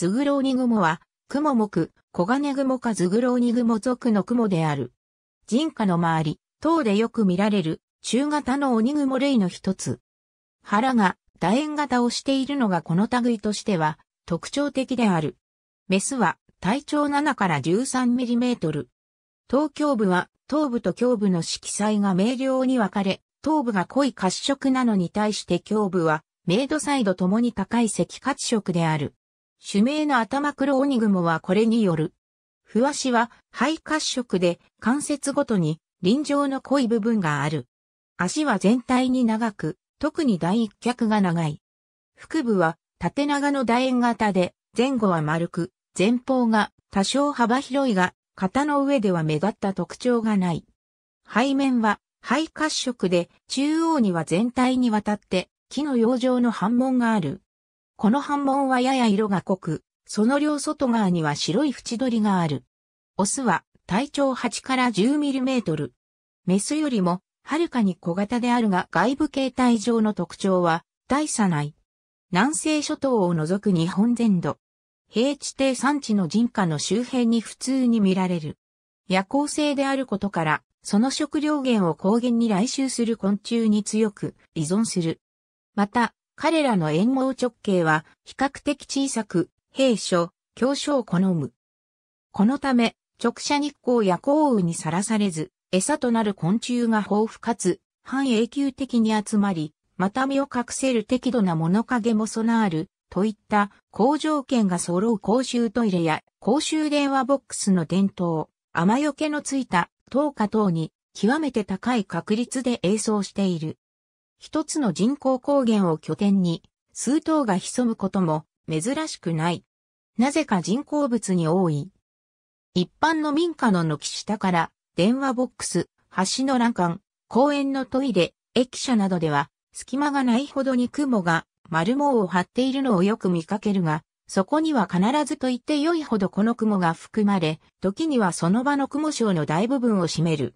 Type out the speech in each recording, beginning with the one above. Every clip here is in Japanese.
ズグローニグモは、雲ガ黄金雲かズグローニグモ族の雲である。人家の周り、塔でよく見られる、中型の鬼モ類の一つ。腹が楕円型をしているのがこの類としては特徴的である。メスは体長7から13ミリメートル。頭胸部は頭部と胸部の色彩が明瞭に分かれ、頭部が濃い褐色なのに対して胸部は、明度イドともに高い赤褐色である。種名の頭黒鬼雲はこれによる。ふわしは肺褐色で関節ごとに臨場の濃い部分がある。足は全体に長く、特に第一脚が長い。腹部は縦長の楕円型で、前後は丸く、前方が多少幅広いが、肩の上では目立った特徴がない。背面は肺褐色で、中央には全体にわたって木の養生の反紋がある。この斑紋はやや色が濃く、その両外側には白い縁取りがある。オスは体長8から10ミリメートル。メスよりもはるかに小型であるが外部形態上の特徴は大差ない。南西諸島を除く日本全土。平地低山地の人家の周辺に普通に見られる。夜行性であることから、その食料源を高原に来襲する昆虫に強く依存する。また、彼らの炎毛直径は比較的小さく、兵所、強所を好む。このため、直射日光や降雨にさらされず、餌となる昆虫が豊富かつ、半永久的に集まり、また身を隠せる適度な物陰も備わる、といった好条件が揃う公衆トイレや公衆電話ボックスの伝統、雨よけのついた灯火等に極めて高い確率で映像している。一つの人工高原を拠点に、数頭が潜むことも珍しくない。なぜか人工物に多い。一般の民家の軒下から、電話ボックス、橋の欄干、公園のトイレ、駅舎などでは、隙間がないほどに雲が丸毛を張っているのをよく見かけるが、そこには必ずと言って良いほどこの雲が含まれ、時にはその場の雲省の大部分を占める。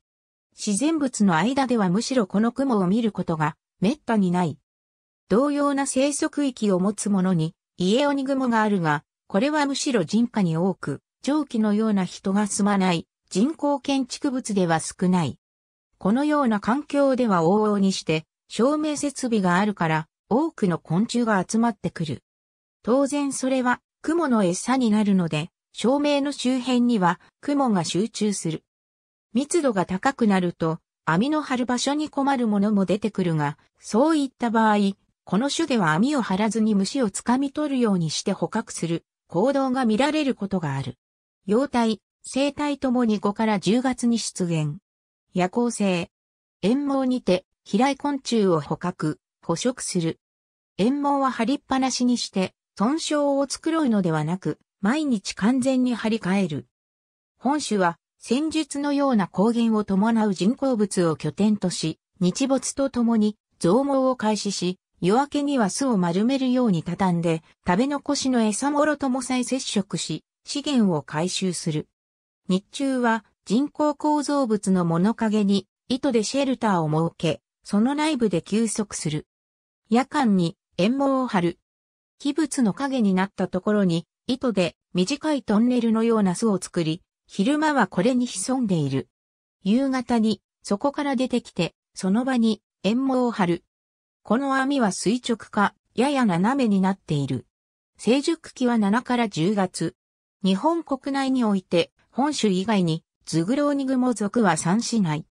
自然物の間ではむしろこの雲を見ることが滅多にない。同様な生息域を持つものに、家鬼雲があるが、これはむしろ人家に多く、蒸気のような人が住まない、人工建築物では少ない。このような環境では往々にして、照明設備があるから、多くの昆虫が集まってくる。当然それは、雲の餌になるので、照明の周辺には雲が集中する。密度が高くなると、網の張る場所に困るものも出てくるが、そういった場合、この種では網を張らずに虫をつかみ取るようにして捕獲する行動が見られることがある。幼体、生体ともに5から10月に出現。夜行性。炎毛にて、飛来昆虫を捕獲、捕食する。炎毛は張りっぱなしにして、損傷を繕うのではなく、毎日完全に張り替える。本種は戦術のような光源を伴う人工物を拠点とし、日没とともに増毛を開始し、夜明けには巣を丸めるように畳んで、食べ残しの餌もろともさえ接触し、資源を回収する。日中は人工構造物の物陰に糸でシェルターを設け、その内部で休息する。夜間に煙毛を張る。器物の影になったところに糸で短いトンネルのような巣を作り、昼間はこれに潜んでいる。夕方に、そこから出てきて、その場に、縁毛を張る。この網は垂直か、やや斜めになっている。成熟期は7から10月。日本国内において、本州以外に、ズグロオニグモ属は3な内。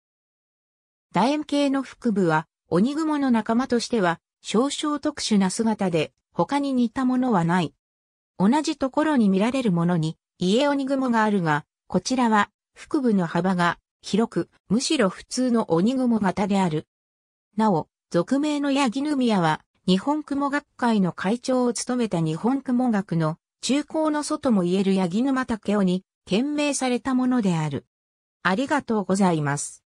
楕円形の腹部は、オニグモの仲間としては、少々特殊な姿で、他に似たものはない。同じところに見られるものに、家オニグモがあるが、こちらは、腹部の幅が広く、むしろ普通の鬼雲型である。なお、俗名の八木宮は、日本雲学会の会長を務めた日本雲学の中高の祖とも言える八木沼武雄に、懸命されたものである。ありがとうございます。